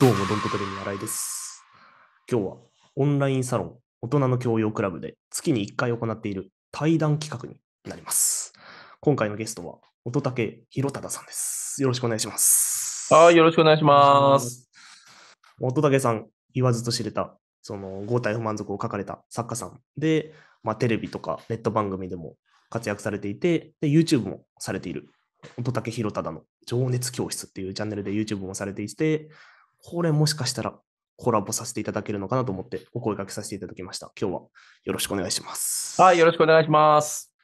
どうも、ドンコトレミアライです。今日はオンラインサロン大人の教養クラブで月に1回行っている対談企画になります。今回のゲストは乙武宏忠さんです。よろしくお願いします。はい、よろしくお願いします。乙武さん、言わずと知れた、その、合体不満足を書かれた作家さんで、まあ、テレビとかネット番組でも活躍されていて、で YouTube もされている。乙武宏忠の情熱教室っていうチャンネルで YouTube もされていて、これもしかしたらコラボさせていただけるのかなと思ってお声掛けさせていただきました。今日はよろしくお願いします。はい、よろしくお願いします。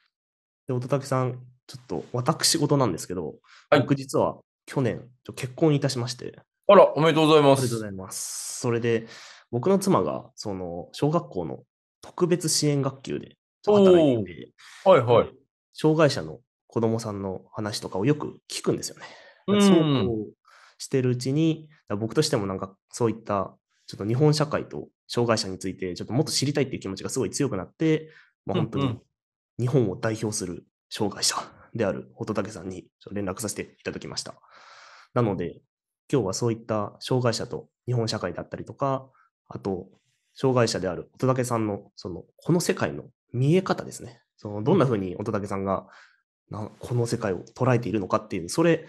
で、乙武さん、ちょっと私事なんですけど、はい、僕実は去年結婚いたしまして。あら、おめでとうございます。ありがとうございます。それで、僕の妻がその小学校の特別支援学級で働いていて、はいはい、障害者の子供さんの話とかをよく聞くんですよね。そうしてるうちに、僕としてもなんかそういったちょっと日本社会と障害者について、ちょっともっと知りたいっていう気持ちがすごい強くなって、まあ、本当に日本を代表する障害者である乙武さんに連絡させていただきました。なので、今日はそういった障害者と日本社会だったりとか、あと、障害者である乙武さんの、その、この世界の見え方ですね。そのどんなふうに乙武さんが、この世界を捉えているのかっていう、それ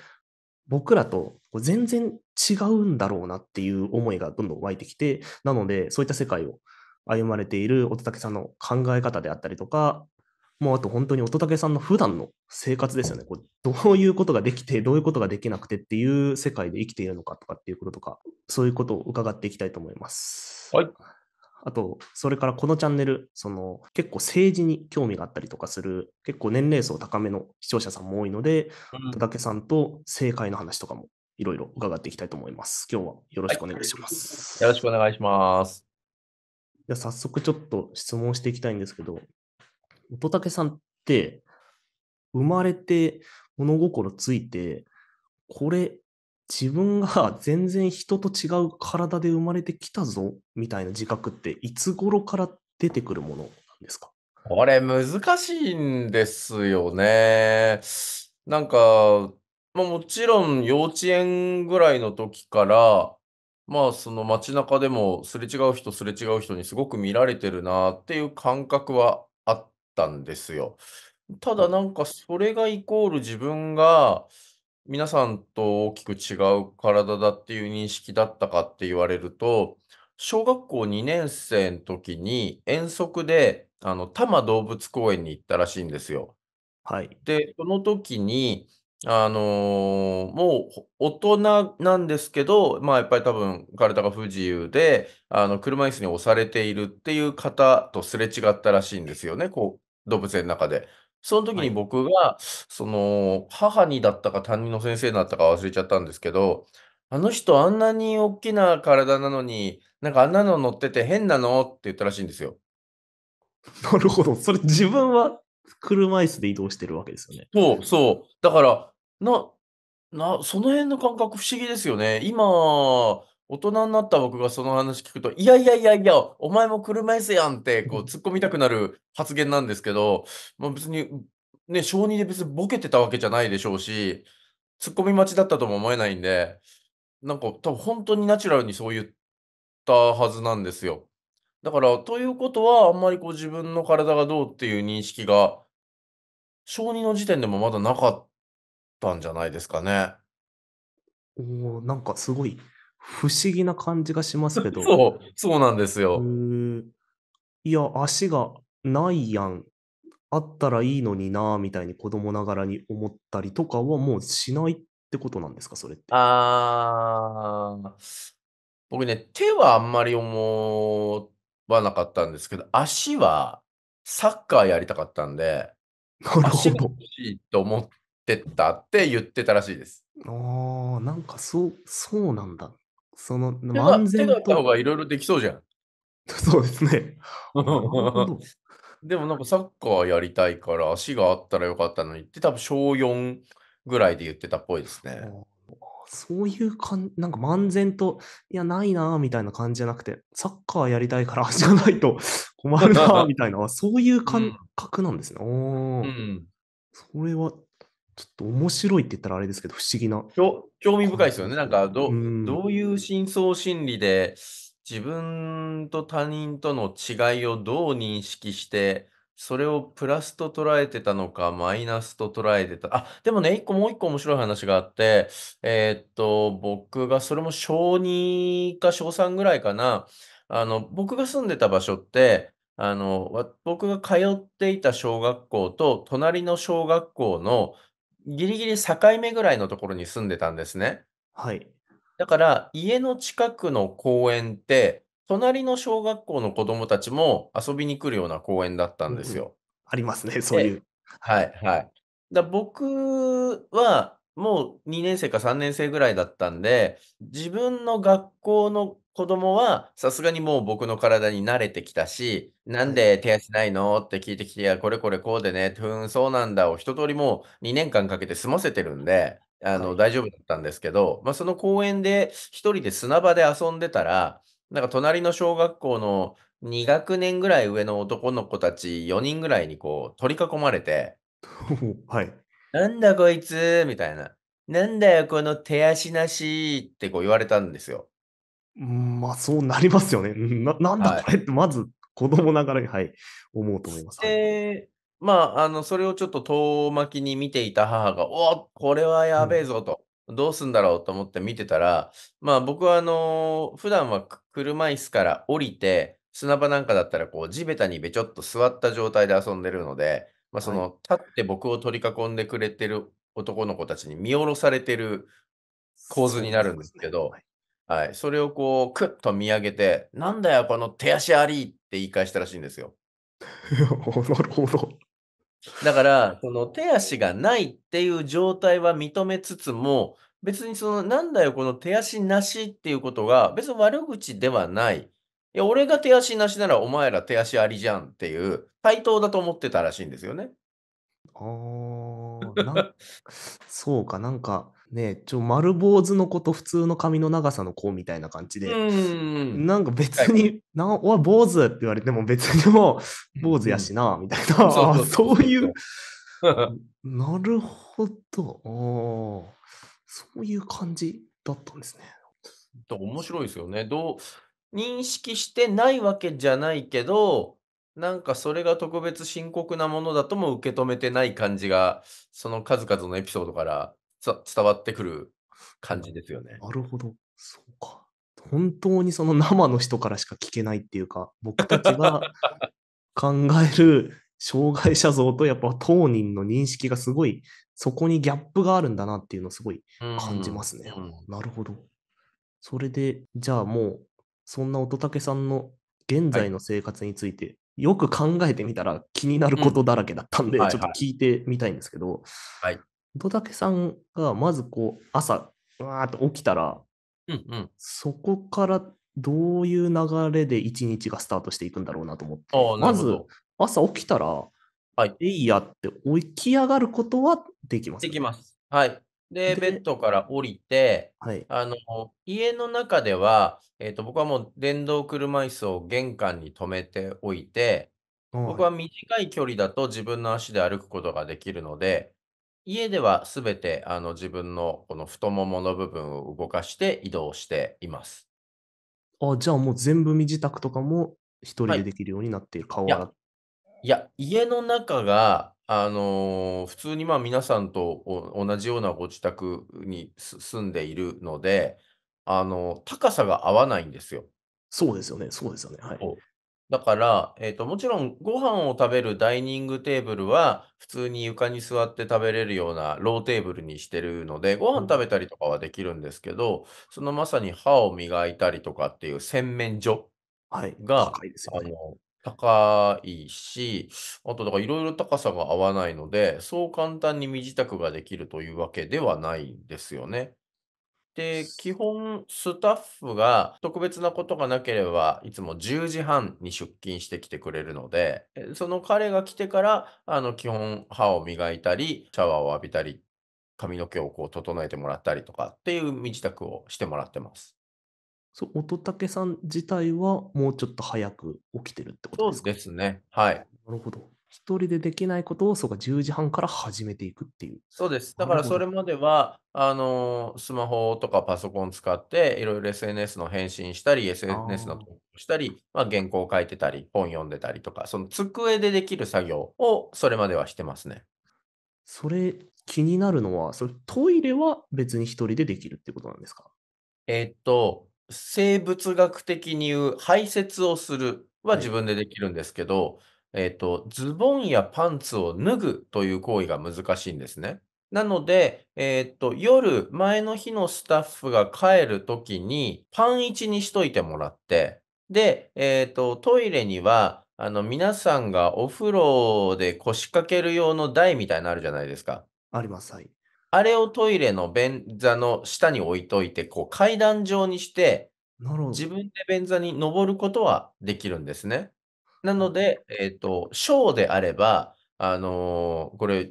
僕らと全然違うんだろうなっていう思いがどんどん湧いてきて、なので、そういった世界を歩まれている乙武さんの考え方であったりとか、もうあと本当に乙武さんの普段の生活ですよね。こうどういうことができて、どういうことができなくてっていう世界で生きているのかとかっていうこととか、そういうことを伺っていきたいと思います。はい。あと、それからこのチャンネル、その結構政治に興味があったりとかする、結構年齢層高めの視聴者さんも多いので、戸、竹、さんと政界の話とかもいろいろ伺っていきたいと思います。今日はよろしくお願いします。はい、よろしくお願いします。じゃ早速ちょっと質問していきたいんですけど、乙武さんって生まれて物心ついて、これ自分が全然人と違う体で生まれてきたぞみたいな自覚っていつ頃から出てくるものなんですかこれ難しいんですよね。なんか、まあ、もちろん幼稚園ぐらいの時から、まあその街中でもすれ違う人すれ違う人にすごく見られてるなっていう感覚はあったんですよ。ただなんかそれがイコール自分が、皆さんと大きく違う体だっていう認識だったかって言われると、小学校2年生の時に遠足で、あの、多摩動物公園に行ったらしいんですよ。はい。で、その時に、あのーもう大人なんですけど、まあ、やっぱり多分体が不自由で、あの車椅子に押されているっていう方とすれ違ったらしいんですよね、こう動物園の中で。その時に僕が、その、母にだったか担任の先生になったか忘れちゃったんですけど、あの人あんなにおっきな体なのに、なんかあんなの乗ってて変なのって言ったらしいんですよ。なるほど。それ自分は車椅子で移動してるわけですよね。そうそう。だから、ななその辺の感覚不思議ですよね。今大人になった僕がその話聞くと、いやいやいやいや、お前も車椅子やんって、こう、突っ込みたくなる発言なんですけど、まあ、別に、ね、小児で別にボケてたわけじゃないでしょうし、突っ込み待ちだったとも思えないんで、なんか多分本当にナチュラルにそう言ったはずなんですよ。だから、ということは、あんまりこう自分の体がどうっていう認識が、小児の時点でもまだなかったんじゃないですかね。おお、なんかすごい不思議な感じがしますけど。そう、そうなんですよ。いや、足がないやん。あったらいいのにな、みたいに子供ながらに思ったりとかはもうしないってことなんですか、それって。ああ。僕ね、手はあんまり思わなかったんですけど、足はサッカーやりたかったんで、足が欲しいと思ってたって言ってたらしいです。ああ、なんかそう、そうなんだ。その、漫然手だった方がいろいろできそうじゃん。そうですね。でもなんかサッカーやりたいから足があったらよかったのにって多分小4ぐらいで言ってたっぽいですね。そういう感なんか漫然と、いや、ないなみたいな感じじゃなくて、サッカーやりたいから足がないと 困るなみたいな、そういう感覚なんですね。うん、おうん、それはちょっと面白いって言ったらあれですけど、不思議な。興味深いですよね。なんかど、うん、どういう深層心理で、自分と他人との違いをどう認識して、それをプラスと捉えてたのか、マイナスと捉えてた。あ、でもね、一個もう一個面白い話があって、えー、っと、僕がそれも小2か小3ぐらいかな。あの、僕が住んでた場所って、あの、僕が通っていた小学校と隣の小学校のギリギリ境目ぐらいのところに住んでたんですね。はい。だから、家の近くの公園って、隣の小学校の子供たちも遊びに来るような公園だったんですよ。うんありますね、そういう。はいはい。だ僕はもう2年生か3年生ぐらいだったんで、自分の学校の子供はさすがにもう僕の体に慣れてきたし、なんで手足ないのって聞いてきて、いや、これこれこうでね、うん、そうなんだを一通りもう2年間かけて済ませてるんで、あはい。大丈夫だったんですけど、まあ、その公園で一人で砂場で遊んでたら、なんか隣の小学校の2学年ぐらい上の男の子たち4人ぐらいにこう取り囲まれて、はい。なんだこいつみたいな。なんだよ、この手足なしってこう言われたんですよ。まあそうなりますよね。ななんだこれって、まず子供ながらに、はい、思うと思います。で、まあ、あの、それをちょっと遠巻きに見ていた母が、おこれはやべえぞと、うん、どうすんだろうと思って見てたら、まあ僕はあの、普段は車椅子から降りて、砂場なんかだったらこう地べたにべちょっと座った状態で遊んでるので、まあ、その立って僕を取り囲んでくれてる男の子たちに見下ろされてる構図になるんですけど、はい。それをこう、くっと見上げて、なんだよ、この手足ありって言い返したらしいんですよ。なるほど。だから、この手足がないっていう状態は認めつつも、別にその、なんだよ、この手足なしっていうことが、別に悪口ではない。いや、俺が手足なしならお前ら手足ありじゃんっていう対等だと思ってたらしいんですよね。ああ、そうか、なんか、ね、ちょ丸坊主の子と普通の髪の長さの子みたいな感じで、んなんか別に、はい、なお坊主って言われても別にもう坊主やしな、みたいな、そういう、なるほどあ、そういう感じだったんですね。面白いですよね。どう認識してないわけじゃないけど、なんかそれが特別深刻なものだとも受け止めてない感じが、その数々のエピソードから伝わってくる感じですよね。なるほど。そうか。本当にその生の人からしか聞けないっていうか、僕たちが 考える障害者像とやっぱ当人の認識がすごい、そこにギャップがあるんだなっていうのをすごい感じますね。うんうん、なるほど。それで、じゃあもう、そんな乙武さんの現在の生活について、はい、よく考えてみたら気になることだらけだったんで、うんはいはい、ちょっと聞いてみたいんですけど、はい、ドタけさんがまずこう朝、わーっと起きたら、うんうん、そこからどういう流れで一日がスタートしていくんだろうなと思って、まず朝起きたら、はい、えいやって起き上がることはできます、できます。はい。で、でベッドから降りて、はい、あの家の中では、えーと、僕はもう電動車椅子を玄関に止めておいて、僕は短い距離だと自分の足で歩くことができるので、家ではすべてあの自分のこの太ももの部分を動かして移動しています。あ、じゃあもう全部身支度とかも一人でできるようになっている。顔いや、いや、家の中が、あのー普通にまあ皆さんとお同じようなご自宅に住んでいるので、あのー高さが合わないんですよ。そうですよね。そうですよね。はい。だから、えっと、もちろんご飯を食べるダイニングテーブルは、普通に床に座って食べれるようなローテーブルにしてるので、ご飯ん。食べたりとかはできるんですけど、そのまさに歯を磨いたりとかっていう洗面所はい、が、高いあの、高いし、あとだからいろいろ高さが合わないので、そう簡単に身支度ができるというわけではないんですよね。で、基本、スタッフが特別なことがなければ、いつも10時半に出勤してきてくれるので、その彼が来てから、あの、基本、歯を磨いたり、シャワーを浴びたり、髪の毛をこう整えてもらったりとかっていう身支度をしてもらってます。そう、乙武さん自体はもうちょっと早く起きてるってことですかそうですね。はい。なるほど。一人でできないことをそうか10時半から始めていくっていう。そうです。だからそれまでは、あのスマホとかパソコン使って、いろいろ SNS の返信したり、SNS の投稿したり、まあ、原稿を書いてたり、本読んでたりとか、その机でできる作業をそれまではしてますね。それ、気になるのは、それトイレは別に一人でできるってことなんですかえー、っと、生物学的に言う排泄をするは自分でできるんですけど、はいえっ、ー、と、ズボンやパンツを脱ぐという行為が難しいんですね。なので、えっ、ー、と、夜、前の日のスタッフが帰るときに、パン1にしといてもらって、で、えっ、ー、と、トイレには、あの、皆さんがお風呂で腰掛ける用の台みたいなのあるじゃないですか。あります。はい。あれをトイレの便座の下に置いといて、こう階段状にして、自分で便座に登ることはできるんですね。なので、えっ、ー、と、ショーであれば、あのー、これ、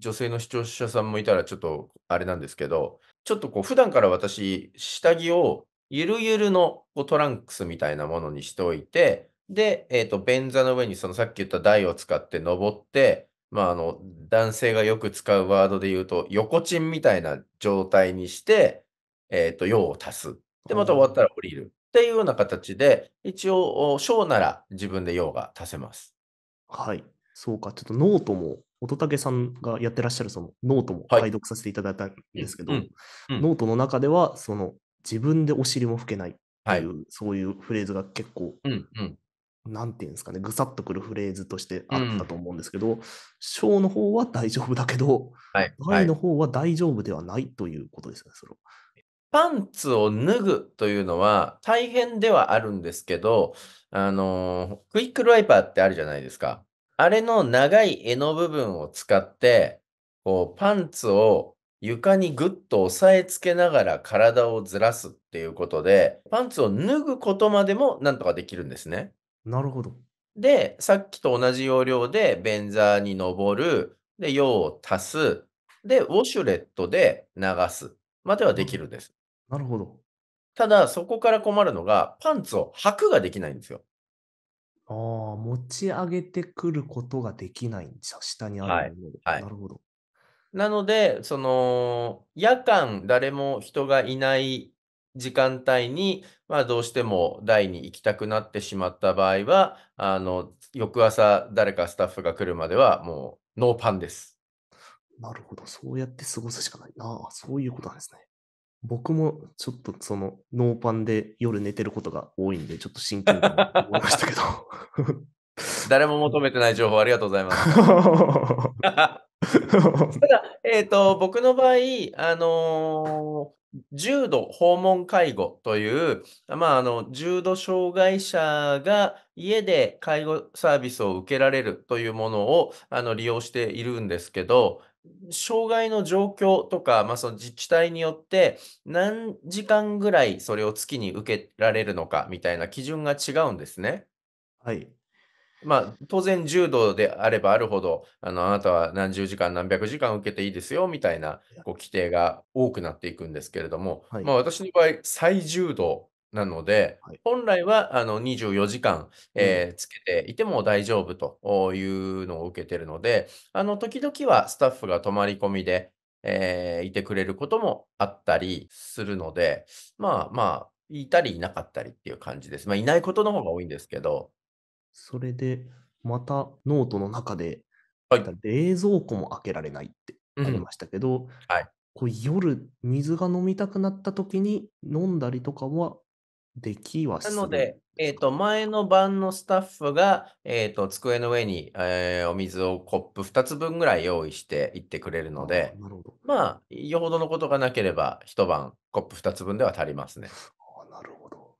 女性の視聴者さんもいたらちょっとあれなんですけど、ちょっとこう、普段から私、下着をゆるゆるのこうトランクスみたいなものにしておいて、で、えっ、ー、と、便座の上にそのさっき言った台を使って登って、まあ、あの、男性がよく使うワードで言うと、横チンみたいな状態にして、えっ、ー、と、用を足す。で、また終わったら降りる。っていうような形で、一応、小なら自分で用が足せます。はい。そうか。ちょっとノートも、乙武さんがやってらっしゃるそのノートも解読させていただいたんですけど、ノートの中では、その自分でお尻も拭けないという、はい、そういうフレーズが結構、うんうんなんていうんですかね、ぐさっとくるフレーズとしてあったと思うんですけど、小、うん、の方は大丈夫だけど、はい、の方は大丈夫ではないということですね、それパンツを脱ぐというのは大変ではあるんですけど、あの、クイックルワイパーってあるじゃないですか。あれの長い柄の部分を使って、こう、パンツを床にぐっと押さえつけながら体をずらすっていうことで、パンツを脱ぐことまでもなんとかできるんですね。なるほど。で、さっきと同じ要領で、便座に登る、で、用を足す、で、ウォシュレットで流すまではできるんです。なるほど。ただ、そこから困るのが、パンツを履くができないんですよ。ああ、持ち上げてくることができないんですよ。下にあるもので、はいはい。なるほど。なので、その、夜間、誰も人がいない時間帯に、まあ、どうしても台に行きたくなってしまった場合は、あの、翌朝、誰かスタッフが来るまでは、もう、ノーパンです。なるほど。そうやって過ごすしかないな。そういうことなんですね。僕もちょっとそのノーパンで夜寝てることが多いんで、ちょっと真剣に思いましたけど。誰も求めてない情報ありがとうございます。ただ、えーと、僕の場合、あのー、重度訪問介護という、まあ、あの重度障害者が家で介護サービスを受けられるというものをあの利用しているんですけど、障害の状況とか、まあ、その自治体によって何時間ぐらいそれを月に受けられるのかみたいな基準が違うんですね。はい。まあ、当然、柔道であればあるほどあの、あなたは何十時間、何百時間受けていいですよみたいなこう規定が多くなっていくんですけれども、はい、まあ、私の場合、再柔道なので、はい、本来はあの24時間、えー、つけていても大丈夫というのを受けてるので、あの時々はスタッフが泊まり込みで、えー、いてくれることもあったりするので、まあまあ、いたりいなかったりっていう感じです。まあ、いないことの方が多いんですけど。それで、またノートの中で、はい、冷蔵庫も開けられないってありましたけど、うん、はい、こう夜水が飲みたくなった時に飲んだりとかはできはすなので、えっ、ー、と、前の晩のスタッフが、えっ、ー、と、机の上に、えー、お水をコップ2つ分ぐらい用意していってくれるので、なるほどまあ、よほどのことがなければ、一晩コップ2つ分では足りますね。あなるほど。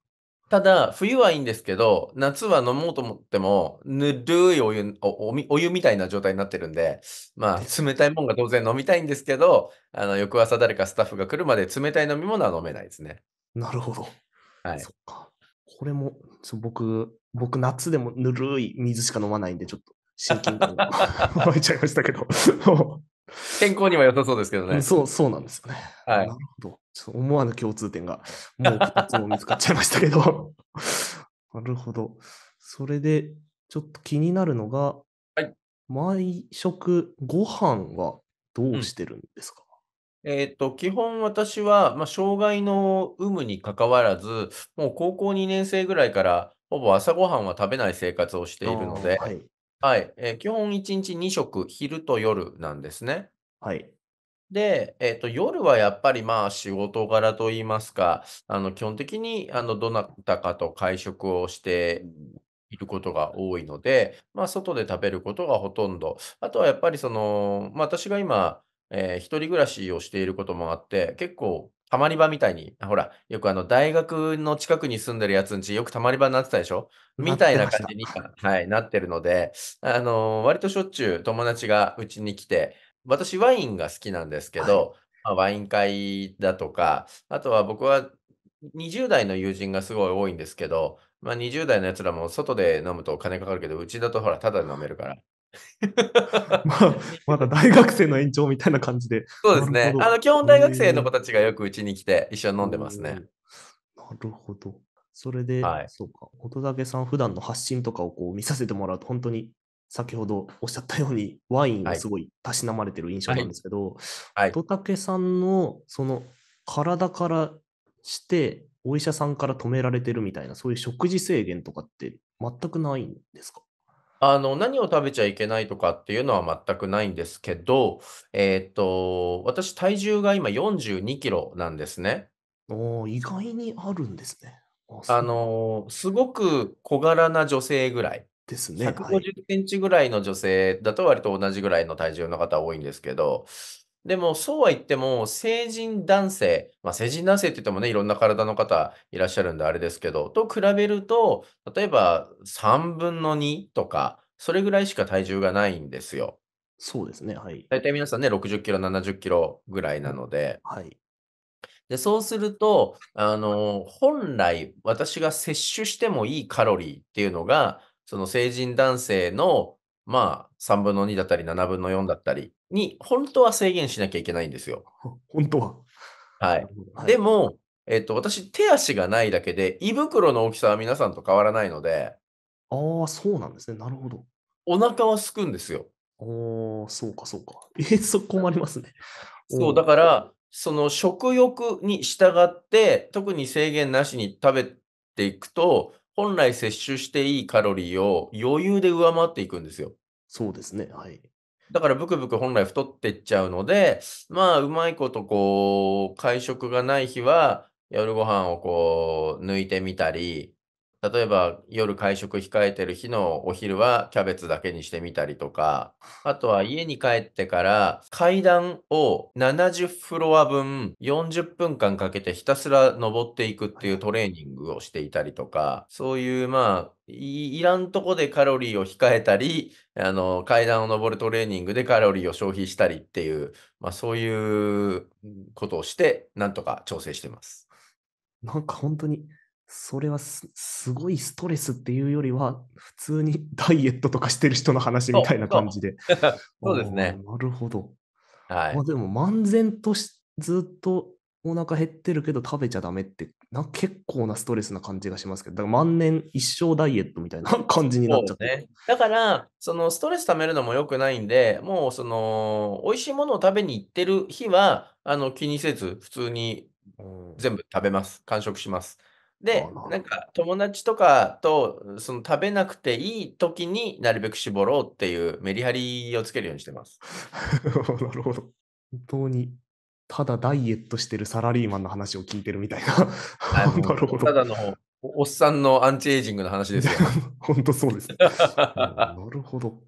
ただ、冬はいいんですけど、夏は飲もうと思っても、ぬるいお湯おお湯みたいな状態になってるんで、まあ、冷たいもんが当然飲みたいんですけど、あの翌朝誰かスタッフが来るまで冷たい飲み物は飲めないですね。なるほど。はい。そっか。これも、そう僕、僕、夏でもぬるい水しか飲まないんで、ちょっと心筋感が湧いちゃいましたけど。健康には良さそうですけどね。そう、そうなんですよね。はい。なるほど。ちょっと思わぬ共通点が、もう2つも見つかっちゃいましたけど。なるほど。それで、ちょっと気になるのが、はい、毎食ご飯はどうしてるんですか、えっと、基本私は、ま、障害の有無にかかわらず、もう高校2年生ぐらいから、ほぼ朝ごはんは食べない生活をしているので、はい。はい、え、基本1日2食、昼と夜なんですね。はい。で、えっと、夜はやっぱり、まあ、仕事柄と言いますか、あの、基本的に、あの、どなたかと会食をしていることが多いので、まあ、外で食べることがほとんど。あとはやっぱりその、ま、私が今えー、一人暮らしをしていることもあって、結構、たまり場みたいに、ほら、よくあの、大学の近くに住んでるやつんち、よくたまり場になってたでしょみたいな感じに、はい、なってるので、あのー、割としょっちゅう友達がうちに来て、私、ワインが好きなんですけど、はい、まあ、ワイン会だとか、あとは僕は20代の友人がすごい多いんですけど、まあ、20代のやつらも外で飲むとお金かかるけど、うちだとほら、ただで飲めるから、まあ、まだ大学生の延長みたいな感じで。そうですね。あの基本大学生の子たちがよくうちに来て一緒に飲んでますね。なるほど。それで、はい、そうか、乙武さん、普段の発信とかをこう見させてもらうと、本当に先ほどおっしゃったように、ワインがすごいたしなまれてる印象なんですけど、はいはい、さんのその体からして、お医者さんから止められてるみたいな、そういう食事制限とかって全くないんですかあの、何を食べちゃいけないとかっていうのは全くないんですけど、えっと、私体重が今42キロなんですね。おお、意外にあるんですね。あ、あの、すごく小柄な女性ぐらい。ですね。150はセンチぐらいの女性だと割と同じぐらいの体重の方多いんですけど、でも、そうは言っても、成人男性、まあ、成人男性って言ってもね、いろんな体の方いらっしゃるんであれですけど、と比べると、例えば3分の2とか、それぐらいしか体重がないんですよ。そうですね、はい。大体皆さんね、60キロ、70キロぐらいなので。はい。で、そうすると、あの、本来私が摂取してもいいカロリーっていうのが、その成人男性の、まあ、3分の2だったり、7分の4だったりに本当は制限しなきゃいけないんですよ。本当は。はい。でも、えっと、私、手足がないだけで、胃袋の大きさは皆さんと変わらないので、ああ、そうなんですね。なるほど。お腹はすくんですよ。おお、そうか、そうか。えそこもありますね。そう、だから、その食欲に従って、特に制限なしに食べていくと、本来摂取していいカロリーを余裕で上回っていくんですよ。そうですね。はい。だからブクブク本来太ってっちゃうので、まあうまいことこう、会食がない日は夜ご飯をこう抜いてみたり、例えば夜会食控えてる日のお昼はキャベツだけにしてみたりとか、あとは家に帰ってから階段を70フロア分40分間かけてひたすら登っていくっていうトレーニングをしていたりとか、そういうまあいらんとこでカロリーを控えたり、あの階段を上るトレーニングでカロリーを消費したりっていう、まあ、そういうことをして、なんとか調整してます。なんか本当にそれはすごいストレスっていうよりは、普通に ダイエットとかしてる人の話みたいな感じで。そうですね。なるほど。はい、まあ、でも、漫然としずっとお腹減ってるけど食べちゃダメってな結構なストレスな感じがしますけどだから万年一生ダイエットみたいな感じになっちゃって、ね、だからそのストレスためるのも良くないんでもうその美味しいものを食べに行ってる日はあの気にせず普通に全部食べます完食しますで、なんか友達とかとその食べなくていい時になるべく絞ろうっていうメリハリをつけるようにしてます。なるほど。本当にただダイエットしてるサラリーマンの話を聞いてるみたいな。なるほど。ただのおっさんのアンチエイジングの話ですよ。本当そうです。なるほど。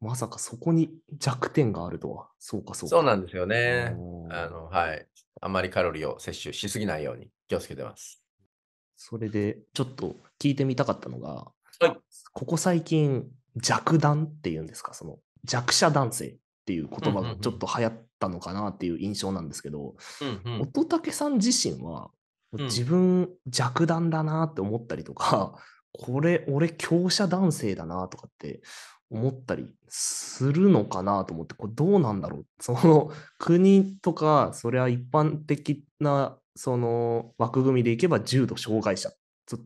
まさかそこに弱点があるとは。そうかそうか。そうなんですよね。あのはい。あんまりカロリーを摂取しすぎないように気をつけてます。それで、ちょっと聞いてみたかったのが、はい、ここ最近、弱弾っていうんですか、その弱者男性っていう言葉がちょっと流行ったのかなっていう印象なんですけど、うんうん、乙武さん自身は、自分弱弾だなって思ったりとか、うん、これ俺強者男性だなとかって思ったりするのかなと思って、これどうなんだろう。その国とか、それは一般的なその枠組みでいけば重度障害者。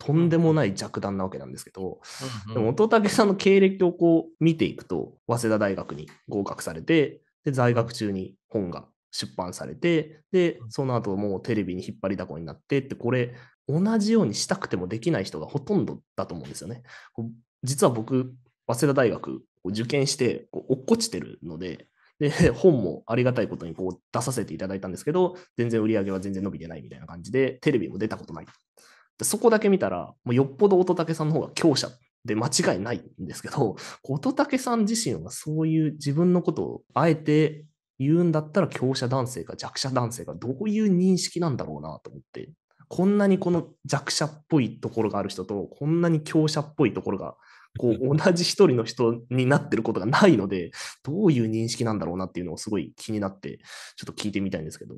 とんでもない弱弾なわけなんですけど、でも乙武さんの経歴をこう見ていくと、早稲田大学に合格されて、で在学中に本が出版されて、で、その後もうテレビに引っ張りだこになってって、これ、同じようにしたくてもできない人がほとんどだと思うんですよね。実は僕、早稲田大学を受験して落っこちてるので、で、本もありがたいことにこう出させていただいたんですけど、全然売り上げは全然伸びてないみたいな感じで、テレビも出たことない。でそこだけ見たら、もうよっぽど乙武さんの方が強者で間違いないんですけど、乙武さん自身はそういう自分のことをあえて言うんだったら強者男性か弱者男性かどういう認識なんだろうなと思って、こんなにこの弱者っぽいところがある人と、こんなに強者っぽいところがこう同じ一人の人になってることがないので、どういう認識なんだろうなっていうのをすごい気になって、ちょっと聞いてみたいんですけど。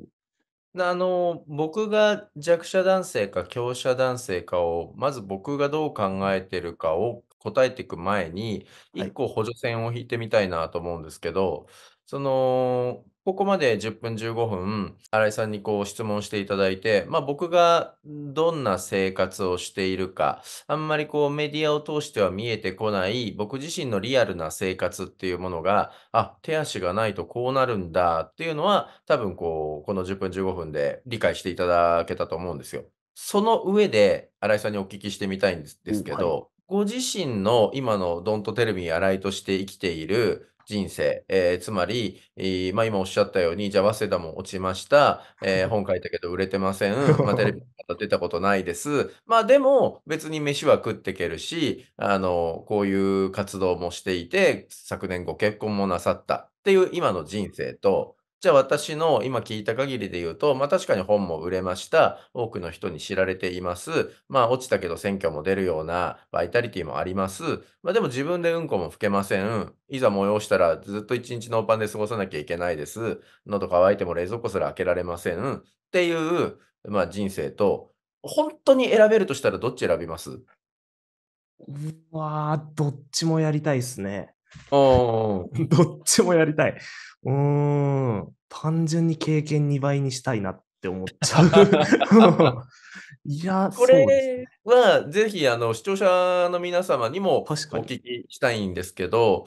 あの僕が弱者男性か強者男性かをまず僕がどう考えてるかを答えていく前に一個補助線を引いてみたいなと思うんですけど、はい、そのここまで10分15分、新井さんにこう質問していただいて、まあ僕がどんな生活をしているか、あんまりこうメディアを通しては見えてこない僕自身のリアルな生活っていうものが、あ、手足がないとこうなるんだっていうのは、多分こう、この10分15分で理解していただけたと思うんですよ。その上で新井さんにお聞きしてみたいんですけど、はい、ご自身の今のドントテレビ新井として生きている人生、えー、つまり、えー、まあ、今おっしゃったように、じゃあ、早稲田も落ちました、えー、本書いたけど売れてません、まあ、テレビの方出たことないです、まあ、でも別に飯は食っていけるしあの、こういう活動もしていて、昨年ご結婚もなさったっていう今の人生と、じゃあ私の今聞いた限りで言うと、まあ確かに本も売れました。多くの人に知られています。まあ落ちたけど選挙も出るようなバイタリティもあります。まあでも自分でうんこも吹けません。いざ催したらずっと一日ノーパンで過ごさなきゃいけないです。喉乾いても冷蔵庫すら開けられません。っていう、まあ人生と、本当に選べるとしたらどっち選びますうわあ、どっちもやりたいですね。どっちもやりたい。うん。単純に経験2倍にしたいなって思っちゃう。いや、これは、ぜひあの視聴者の皆様にもお聞きしたいんですけど、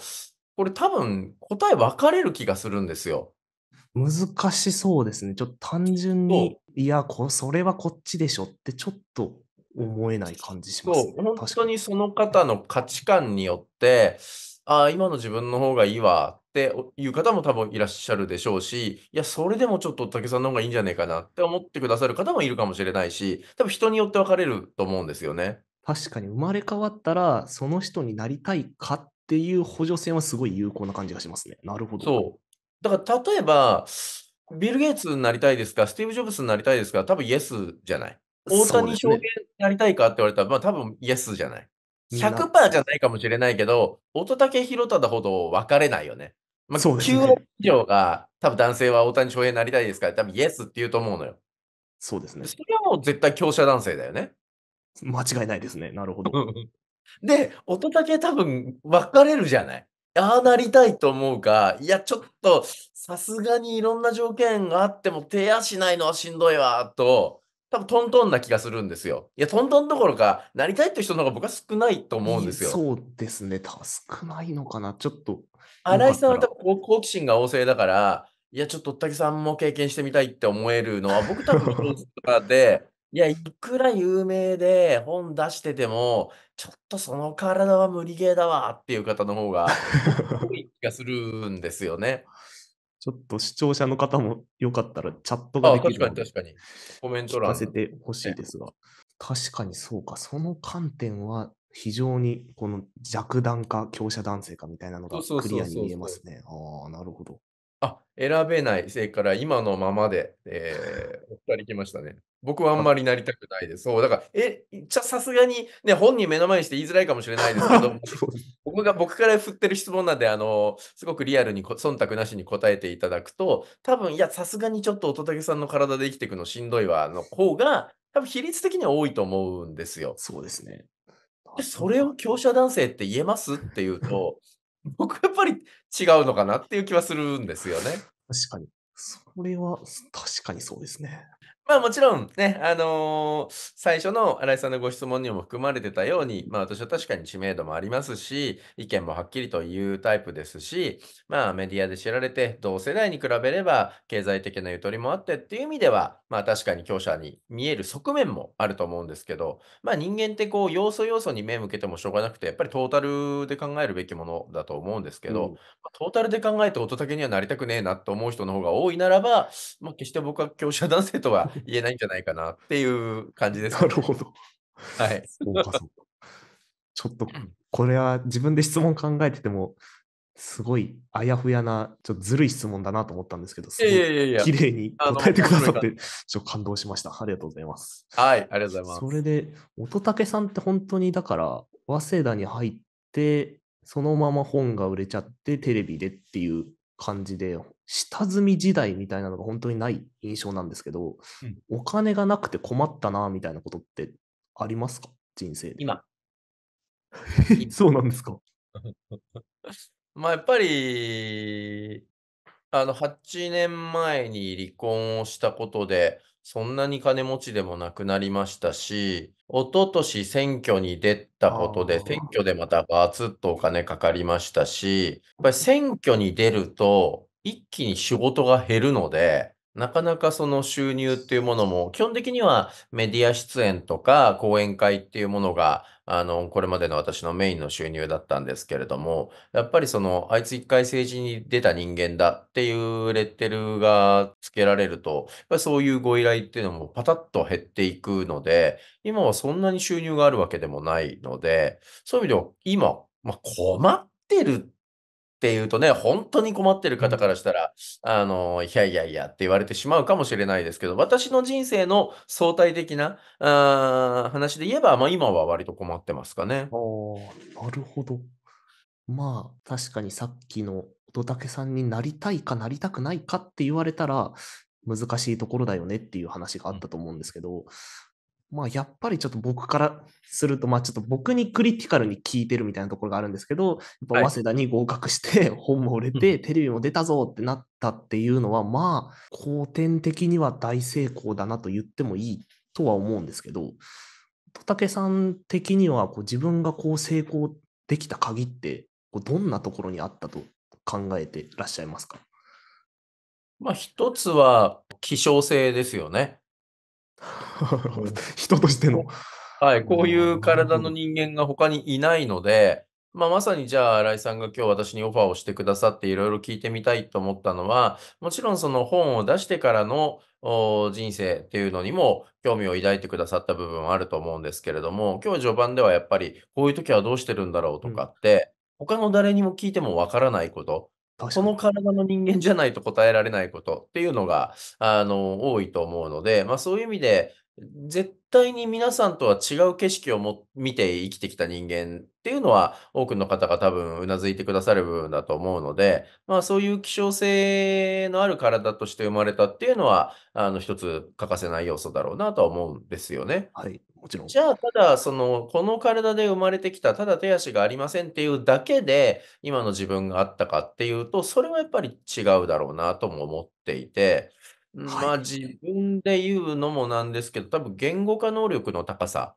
これ多分答え分かれる気がするんですよ。難しそうですね。ちょっと単純に、いやそれはこっちでしょってちょっと思えない感じします、ね、そう、本当にその方の価値観によって、ああ、今の自分の方がいいわっていう方も多分いらっしゃるでしょうし、いや、それでもちょっと武さんの方がいいんじゃねえかなって思ってくださる方もいるかもしれないし、多分人によって分かれると思うんですよね。確かに生まれ変わったら、その人になりたいかっていう補助線はすごい有効な感じがしますね。なるほど。そう。だから例えば、ビル・ゲイツになりたいですか、スティーブ・ジョブスになりたいですか、多分イエスじゃない。大谷翔平になりたいかって言われたら、まあ多分イエスじゃない。100%じゃないかもしれないけど、乙武宏忠ほど分かれないよね。まあ、そう9割以上が、多分男性は大谷翔平になりたいですから、多分イエスって言うと思うのよ。そうですね。それはもう絶対強者男性だよね。間違いないですね。なるほど。で、音武多分分かれるじゃない。ああなりたいと思うか、いや、ちょっとさすがにいろんな条件があっても手足ないのはしんどいわ、と、多分トントンな気がするんですよ。いや、トントンどころか、なりたいって人の方が僕は少ないと思うんですよ。そうですね、多分少ないのかな、ちょっと。新井さんは多分好奇心が旺盛だから、いや、ちょっと、ったけさんも経験してみたいって思えるのは、僕多分、とかで、いや、いくら有名で本出してても、ちょっとその体は無理ゲーだわっていう方の方が、多い気がするんですよね。ちょっと視聴者の方もよかったらチャットができるので確かに確かに。コメント欄。させてほしいですが、確かにそうか、その観点は非常にこの弱弾化、強者男性かみたいなのがクリアに見えますね。ああ、なるほど。あ、選べない。せいから今のままで、えー、お二人来ましたね。僕はあんまりなりたくないです。そう、だから、え、じゃさすがに、ね、本人目の前にして言いづらいかもしれないですけど、僕が、僕から振ってる質問なんで、あの、すごくリアルに忖度なしに答えていただくと、多分、いや、さすがにちょっと乙武さんの体で生きていくのしんどいわ、の方が、多分、比率的には多いと思うんですよ。そうですね。それを強者男性って言えますっていうと、僕やっぱり違うのかなっていう気はするんですよね。確かに。それは確かにそうですね。まあもちろんね、あのー最初の新井さんのご質問にも含まれてたように、まあ私は確かに知名度もありますし、意見もはっきりと言うタイプですし、まあメディアで知られて、同世代に比べれば経済的なゆとりもあってっていう意味では、まあ確かに強者に見える側面もあると思うんですけど、まあ人間ってこう要素要素に目向けてもしょうがなくて、やっぱりトータルで考えるべきものだと思うんですけど、うん、トータルで考えて音だけにはなりたくねえなと思う人の方が多いならば、まあ決して僕は強者男性とは 言えないんじゃないかなっていう感じです、ね、なるほど。はい。そうかそうか。ちょっと、これは自分で質問考えてても、すごいあやふやな、ちょっとずるい質問だなと思ったんですけど、すごい綺麗に答えてくださって、ちょっと感動しました。ありがとうございます。はい、ありがとうございます。それで、乙武さんって本当にだから、早稲田に入って、そのまま本が売れちゃって、テレビでっていう感じで、下積み時代みたいなのが本当にない印象なんですけど、うん、お金がなくて困ったなみたいなことってありますか人生で。今。そうなんですか。まあやっぱり、あの8年前に離婚をしたことで、そんなに金持ちでもなくなりましたし、一昨年選挙に出たことで、選挙でまたガツッとお金かかりましたし、やっぱり選挙に出ると、一気に仕事が減るので、なかなかその収入っていうものも、基本的にはメディア出演とか講演会っていうものが、あの、これまでの私のメインの収入だったんですけれども、やっぱりその、あいつ一回政治に出た人間だっていうレッテルがつけられると、やっぱそういうご依頼っていうのもパタッと減っていくので、今はそんなに収入があるわけでもないので、そういう意味では今、まあ、困ってるっていうとね、本当に困ってる方からしたら、あの、いやいやいやって言われてしまうかもしれないですけど、私の人生の相対的なあ話で言えば、まあ今は割と困ってますかね。なるほど。まあ確かにさっきの乙武さんになりたいかなりたくないかって言われたら、難しいところだよねっていう話があったと思うんですけど、まあ、やっぱりちょっと僕からすると、まあ、ちょっと僕にクリティカルに聞いてるみたいなところがあるんですけど、やっぱ早稲田に合格して、本も売れて、テレビも出たぞってなったっていうのは、まあ、後天的には大成功だなと言ってもいいとは思うんですけど、戸竹さん的にはこう自分がこう成功できた鍵ってこうどんなところにあったと考えてらっしゃいますか、まあ、一つは希少性ですよね。人としての。はい、こういう体の人間が他にいないので、まあ、まさにじゃあ、新井さんが今日私にオファーをしてくださっていろいろ聞いてみたいと思ったのは、もちろんその本を出してからの人生っていうのにも興味を抱いてくださった部分はあると思うんですけれども、今日序盤ではやっぱりこういう時はどうしてるんだろうとかって、他の誰にも聞いてもわからないこと、その体の人間じゃないと答えられないことっていうのが、あの、多いと思うので、まあそういう意味で、絶対に皆さんとは違う景色をも見て生きてきた人間っていうのは多くの方が多分うなずいてくださる部分だと思うので、まあそういう希少性のある体として生まれたっていうのは、あの一つ欠かせない要素だろうなとは思うんですよね。はい。もちろん。じゃあ、ただ、その、この体で生まれてきた、ただ手足がありませんっていうだけで、今の自分があったかっていうと、それはやっぱり違うだろうなとも思っていて、まあ、自分で言うのもなんですけど、多分言語化能力の高さ。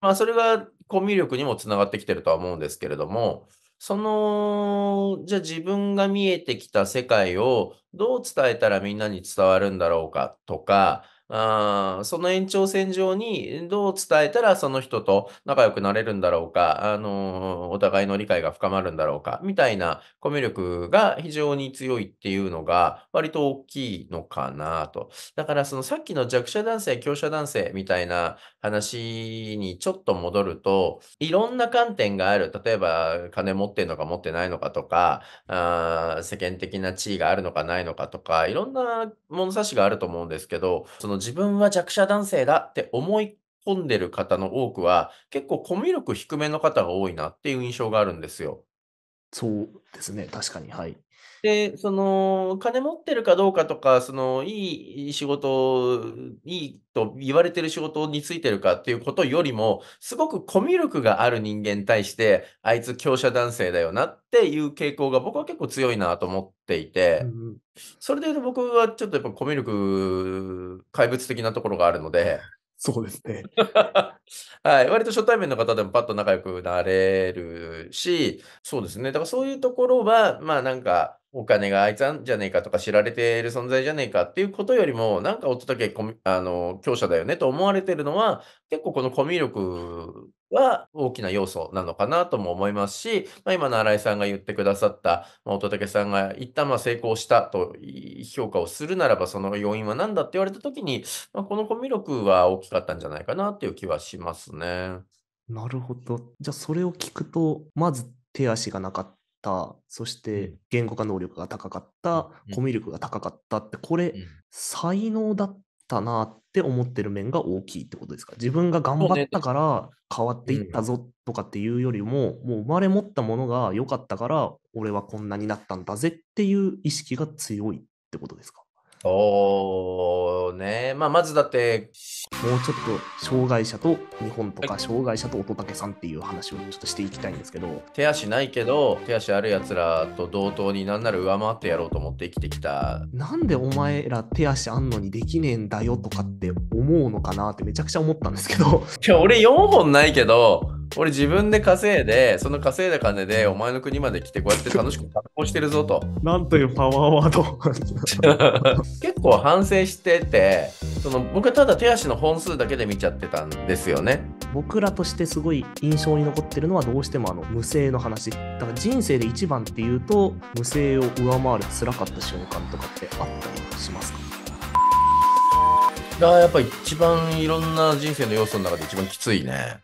まあ、それがコミュ力にもつながってきてるとは思うんですけれども、その、じゃあ自分が見えてきた世界をどう伝えたらみんなに伝わるんだろうかとか、あその延長線上にどう伝えたらその人と仲良くなれるんだろうか、あのー、お互いの理解が深まるんだろうか、みたいなコミュ力が非常に強いっていうのが割と大きいのかなと。だからそのさっきの弱者男性、強者男性みたいな話にちょっと戻ると、いろんな観点がある。例えば金持ってんのか持ってないのかとか、あ世間的な地位があるのかないのかとか、いろんな物差しがあると思うんですけど、その自分は弱者男性だって思い込んでる方の多くは、結構コミュ力低めの方が多いなっていう印象があるんですよ。そうですね、確かに。はい。で、その、金持ってるかどうかとか、その、いい仕事、いいと言われてる仕事についてるかっていうことよりも、すごくコミュ力がある人間に対して、あいつ強者男性だよなっていう傾向が僕は結構強いなと思っていて、うん、それで言うと僕はちょっとやっぱコミュ力、怪物的なところがあるので、そうですね。はい。割と初対面の方でもパッと仲良くなれるし、そうですね。だからそういうところは、まあなんか、お金があいつあんじゃねえかとか知られている存在じゃねえかっていうことよりも、なんか夫だけコミあの強者だよねと思われてるのは、結構このコミュ力は大きな要素なのかなとも思いますし、まあ、今の新井さんが言ってくださった、まあ、乙武さんが一旦まあ成功したと評価をするならば、その要因は何だって言われた時に、まあ、このコミュ力は大きかったんじゃないかなっていう気はしますね。なるほど。じゃあそれを聞くと、まず手足がなかった。た、そして言語化能力が高かった、コミュ力が高かったって、これ、才能だったなって思ってる面が大きいってことですか。自分が頑張ったから変わっていったぞとかっていうよりも、もう生まれ持ったものが良かったから、俺はこんなになったんだぜっていう意識が強いってことですか。おーねまあ、まずだってもうちょっと障害者と日本とか障害者と乙武さんっていう話をちょっとしていきたいんですけど手足ないけど手足あるやつらと同等になんなら上回ってやろうと思って生きてきたなんでお前ら手足あんのにできねえんだよとかって思うのかなってめちゃくちゃ思ったんですけどいや俺4本ないけど俺自分で稼いで、その稼いだ金でお前の国まで来て、こうやって楽しく活動してるぞと。なんというパワーワード。結構反省してて、その僕はただ手足の本数だけで見ちゃってたんですよね。僕らとしてすごい印象に残ってるのはどうしてもあの無声の話。だから人生で一番っていうと、無声を上回る辛かった瞬間とかってあったりしますかがやっぱ一番いろんな人生の要素の中で一番きついね。